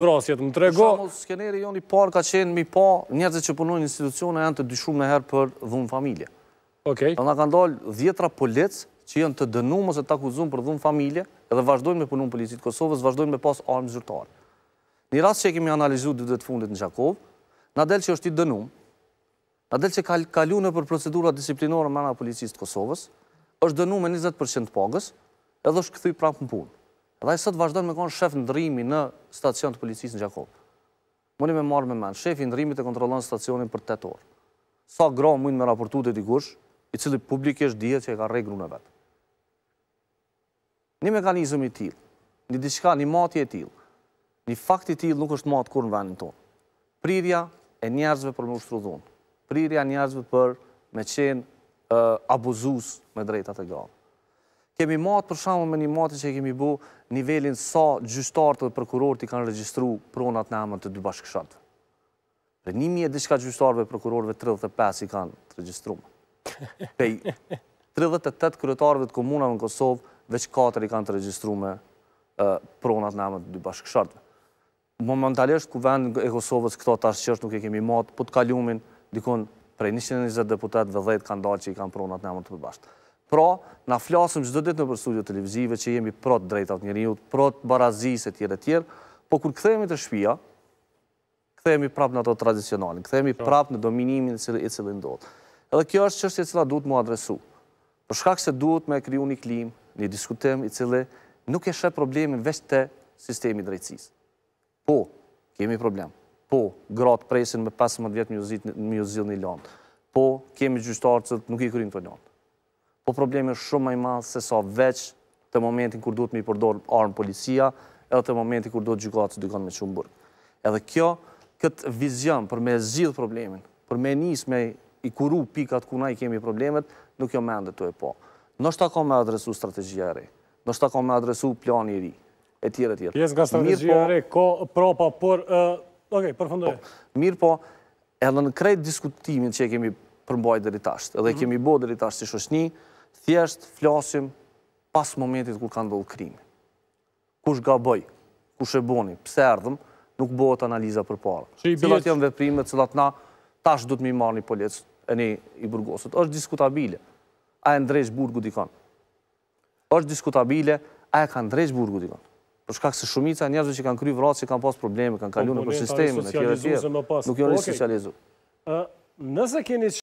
Vrasjet, më trego... Skeneri jo një parë ka qenë mi pa njerëzit që punojnë institucionë e janë të dyshumë në herë për dhunë familje. Okej. Në kanë dalë dhjetra policë që janë të dënumë ose të akuzumë për dhunë familje edhe vazhdojnë me punumë policitë Kosovës, vazhdojnë me pas armë zyrtarë. Një rast që e kemi analizu dhe të fundit në Gjakov, në delë që është i dënumë, në delë që kalu për procedura disiplinore mëna policistë Kosovës, është pagës edhe është prapë punë. Dhe sot vazhdojnë me konë shef në ndrimi në stacion të policisë në Gjakovë. Mëni me marrë me menë, shef i ndrimi të kontrolonë stacionin për të të orë. Sa gra mëjnë me raportu të dikush, i cili publikisht eshtë dhjetë që e ka regru në vetë. Një mekanizm i tilë, një diska, një matje i tilë, një fakt i tilë nuk është matë kur në venin tonë. Prirja e njerëzve për më ushtru dhunë. Prirja e njerëzve për me qenë abuzus me drejta të kemi matë për shumë me një matë që kemi bu nivelin sa gjyshtartë dhe prokurorët i kanë registru pronat në amën të dy bashkëshatëve. Dhe një mjetë dhe shka gjyshtarëve prokurorëve 35 i kanë të registru. Pej, 38 kërëtarëve të komunave në Kosovë, veç 4 i kanë të registru me pronat në amën të dy bashkëshatëve. Momentalisht, ku vend e Kosovës këto të qështë nuk e kemi matë, po të kalumin, dikon prej 120 deputet dhe 10 kanë dalë që i kanë pronat në amën të përbashkëshatëve. Pra, na flasëm gjithë dhe ditë në përstudio televizive që jemi prot drejtat njëriut, prot barazis e tjere tjere, po kur këthejemi të shpia, këthejemi prap në ato tradicionalin, këthejemi prap në dominimin e cilë ndodhë. Edhe kjo është qështje cila duhet mu adresu. Për shkak se duhet me kriju një klim, një diskutim i cilë nuk e shë problemin veç të sistemi drejtsis. Po, kemi problem. Po, gratë presin me 15 vjetë mjë një lanë. Po, kemi gjyshtarë cëtë nuk i kryin po problemi është shumë maj ma se sa veç të momentin kër duhet me i përdor armë policia edhe të momentin kër duhet gjukatë të dykon me qumë burë. Edhe kjo, këtë vizion për me zidhë problemin, për me njës me i kuru pikat ku na i kemi problemet, nuk jo mendet të e po. Nështë ta ka me adresu strategjia e re, nështë ta ka me adresu plani ri, e tjere tjere. Pjesë nga strategjia po- e re, ko propa, por, okej, përfëndoj. Po, mirë po, edhe në krejt diskutimin që e kemi përmbaj dhe rritasht, edhe kemi bo dhe rritasht si shoshni, thjesht flasim pas momentit kur ka ndodhë krimi. Kush ga bëj, kush e boni, pse erdhëm, nuk bëhet analiza për parë. Cëllat janë veprime, cilat na tash du të mi marë një policë e një i burgosët. është diskutabile, a e ndrejsh burgu dikon. është diskutabile, a e ka ndrejsh burgu dikon. Për shkak se shumica njerëzve që kanë kry vratë, që kanë pas probleme, kanë kalunë për sistemin, nuk janë një socializu. Nëse keni që